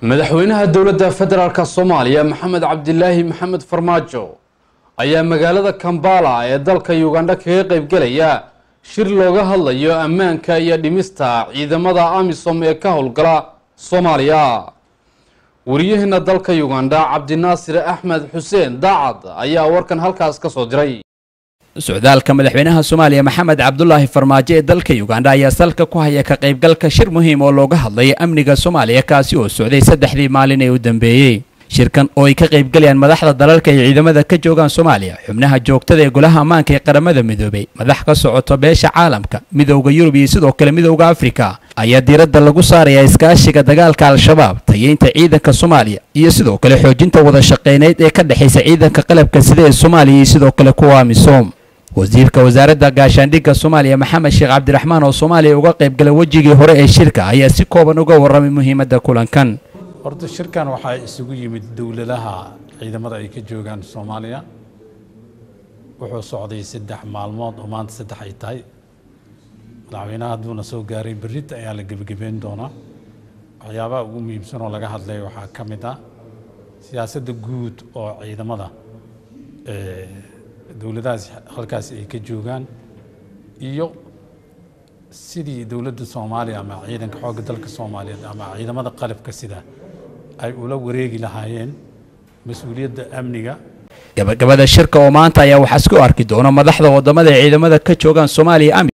madaxweynaha dowladda federaalk soomaaliya maxamed cabdilaahi maxamed farmaajo ayaa magaalada kambala ee dalka uganda kaga qaybgelaya shir looga hadlayo ammaanka iyo dhimista ciidamada amisom ee ka howlgala soomaaliya wariyaheena dalka uganda cabdinaasir axmed xuseen daacad ayaa warkan halkaas ka soo diray socdaalka madaxweynaha soomaaliya maxamed cabdulaahi farmaajo ee dalka uganda ayaa salka ku haya ka qaybgalka shir muhiim oo looga hadlay amniga soomaaliya kaasi oo socday saddexdii maalin ee u dambeeyey shirkan oo ay ka qaybgalayaan madaxda dalalka ay ciidamada ka joogaan soomaaliya xubnaha joogtada ee golaha ammaanka ee qaramada midoobay madax ka socoto beesha caalamka midowda yurub iyo sidoo kale midowda afrika ayaa diradda lagu saarayaa iskaashiga dagaalka al-shabaab tayeynta ciidanka soomaaliya iyo sidoo kale xoojinta wada wadashaqeyneyd ee ka dhexaysa ciidanka qalabka sida ee soomaaliya iyo sidoo kale kuwa amisom wasiirka wasaaradda gaashaandhigga soomaaliya maxamed sheekh cabdiraxmaan oo soomaaliya uga qaybgalay wejigii hore ee shirka ayaa si kooban uga warramay muhiimadda kulankan horta shirkan waxaa isugu yimid dowladaha ciidamada ay ka joogaan soomaaliya wuxuu socday saddex maalmood oo maanta saddex ay tahay madaxweynaha hadduuna soo gaaray berita ayaa la gebagabeyn doonaa waxyaabaha ugu muhiimsan oo laga hadlay waxaa ka mid ah siyaasadda guud oo ciidamada dowladahaas halkaas ay ka joogaan iyo sidii dowladda soomaaliya ama ciidanka xoogga dalka soomaaliyeed ama ciidamada qalabka sida ay ula wareegi lahaayeen mas-uuliyadda amniga gabagabada shirka oo maanta ayaa waxaas isku arki doona madaxda wadamada ee ciidamada ka joogaan soomaaliya